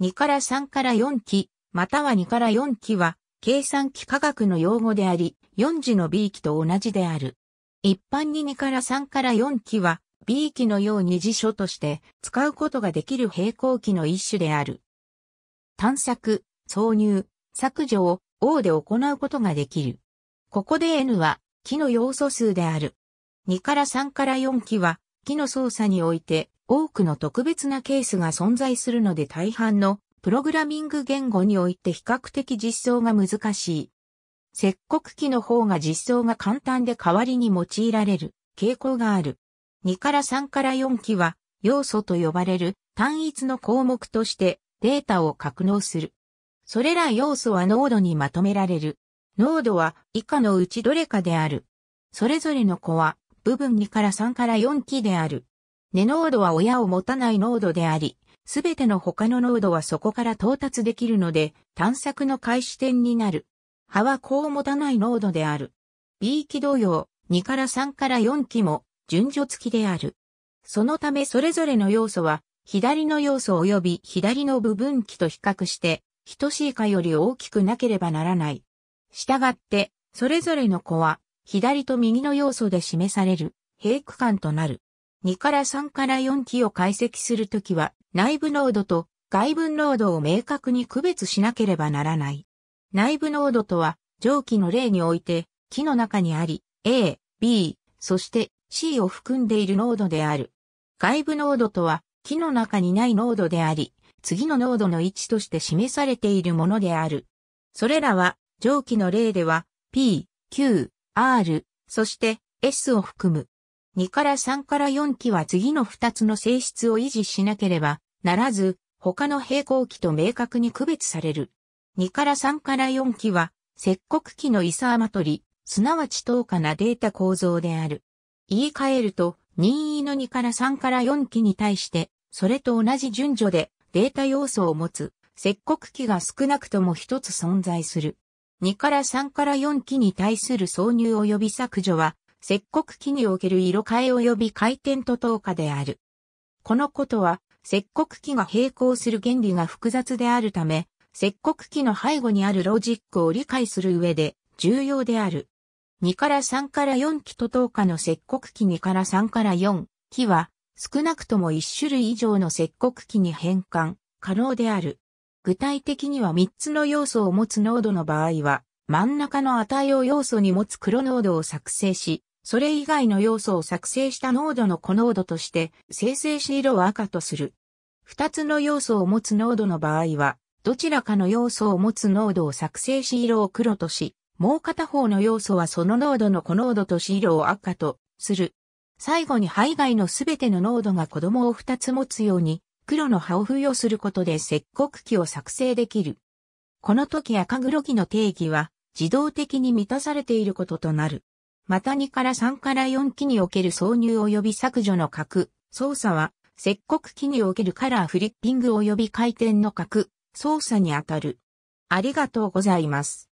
2から3から4期、または2から4期は、計算機科学の用語であり、4次の B 期と同じである。一般に2から3から4期は、B 期のように辞書として使うことができる平行期の一種である。探索、挿入、削除を O で行うことができる。ここで N は、期の要素数である。2から3から4期は、機の操作において多くの特別なケースが存在するので大半のプログラミング言語において比較的実装が難しい。接骨機の方が実装が簡単で代わりに用いられる傾向がある。2から3から4機は要素と呼ばれる単一の項目としてデータを格納する。それら要素はノードにまとめられる。ノードは以下のうちどれかである。それぞれの子は部分2から3から4期である。根濃度は親を持たない濃度であり、すべての他の濃度はそこから到達できるので、探索の開始点になる。葉は子を持たない濃度である。B 期同様、2から3から4期も順序付きである。そのためそれぞれの要素は、左の要素及び左の部分期と比較して、等しいかより大きくなければならない。したがって、それぞれの子は、左と右の要素で示される平区間となる。2から3から4期を解析するときは内部濃度と外部濃度を明確に区別しなければならない。内部濃度とは上記の例において木の中にあり A、B、そして C を含んでいる濃度である。外部濃度とは木の中にない濃度であり、次の濃度の位置として示されているものである。それらは上記の例では P、Q、R、そして S を含む。2から3から4期は次の2つの性質を維持しなければならず、他の平行期と明確に区別される。2から3から4期は、接骨期のイサーマトリ、すなわち等価なデータ構造である。言い換えると、任意の2から3から4期に対して、それと同じ順序でデータ要素を持つ、接骨期が少なくとも一つ存在する。2から3から4機に対する挿入及び削除は、接国機における色変え及び回転と等価である。このことは、接国機が並行する原理が複雑であるため、接国機の背後にあるロジックを理解する上で重要である。2から3から4機と等価の接国機2から3から4機は、少なくとも1種類以上の接国機に変換可能である。具体的には3つの要素を持つノードの場合は、真ん中の値を要素に持つ黒ノードを作成し、それ以外の要素を作成したノードの子ノードとして、生成し色を赤とする。2つの要素を持つノードの場合は、どちらかの要素を持つノードを作成し色を黒とし、もう片方の要素はそのノードの子ノードとし色を赤とする。最後に排外のすべてのノードが子供を2つ持つように黒の葉を付与することで石刻機を作成できる。この時赤黒機の定義は自動的に満たされていることとなる。また2から3から4機における挿入及び削除の角操作は、石刻機におけるカラーフリッピング及び回転の角操作にあたる。ありがとうございます。